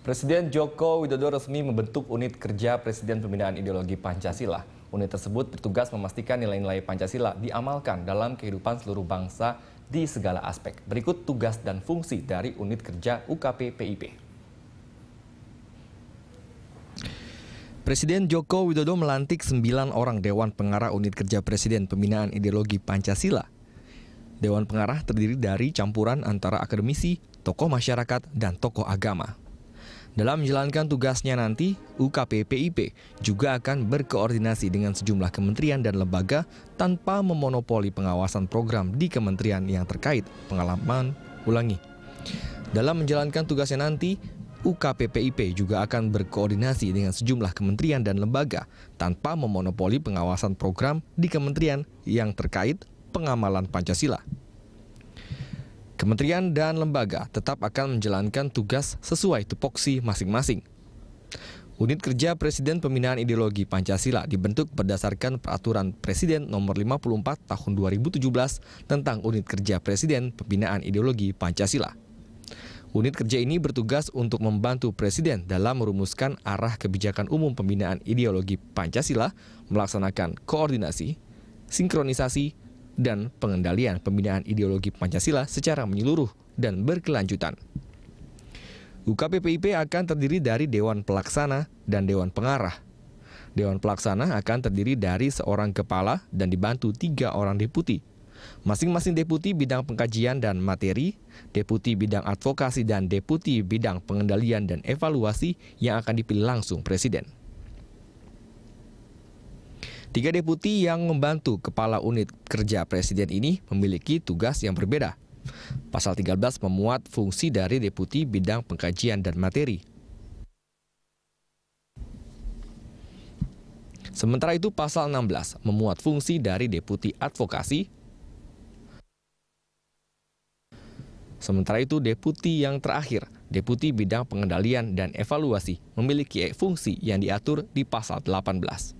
Presiden Joko Widodo resmi membentuk unit kerja Presiden Pembinaan Ideologi Pancasila. Unit tersebut bertugas memastikan nilai-nilai Pancasila diamalkan dalam kehidupan seluruh bangsa di segala aspek. Berikut tugas dan fungsi dari unit kerja UKP PIP. Presiden Joko Widodo melantik 9 orang Dewan Pengarah Unit Kerja Presiden Pembinaan Ideologi Pancasila. Dewan Pengarah terdiri dari campuran antara akademisi, tokoh masyarakat, dan tokoh agama. Dalam menjalankan tugasnya nanti, UKPPIP juga akan berkoordinasi dengan sejumlah kementerian dan lembaga tanpa memonopoli pengawasan program di kementerian yang terkait pengalaman ulangi. Dalam menjalankan tugasnya nanti, UKPPIP juga akan berkoordinasi dengan sejumlah kementerian dan lembaga tanpa memonopoli pengawasan program di kementerian yang terkait pengamalan Pancasila. Kementerian dan lembaga tetap akan menjalankan tugas sesuai tupoksi masing-masing. Unit Kerja Presiden Pembinaan Ideologi Pancasila dibentuk berdasarkan Peraturan Presiden Nomor 54 Tahun 2017 tentang Unit Kerja Presiden Pembinaan Ideologi Pancasila. Unit kerja ini bertugas untuk membantu Presiden dalam merumuskan arah kebijakan umum pembinaan ideologi Pancasila, melaksanakan koordinasi, sinkronisasi, dan pengendalian pembinaan ideologi Pancasila secara menyeluruh dan berkelanjutan. UKPPIP akan terdiri dari Dewan Pelaksana dan Dewan Pengarah. Dewan Pelaksana akan terdiri dari seorang kepala dan dibantu tiga orang deputi. Masing-masing deputi bidang pengkajian dan materi, deputi bidang advokasi dan deputi bidang pengendalian dan evaluasi yang akan dipilih langsung Presiden. Tiga deputi yang membantu Kepala Unit Kerja Presiden ini memiliki tugas yang berbeda. Pasal 13 memuat fungsi dari deputi bidang pengkajian dan materi. Sementara itu pasal 16 memuat fungsi dari deputi advokasi. Sementara itu deputi yang terakhir, deputi bidang pengendalian dan evaluasi memiliki fungsi yang diatur di pasal 18.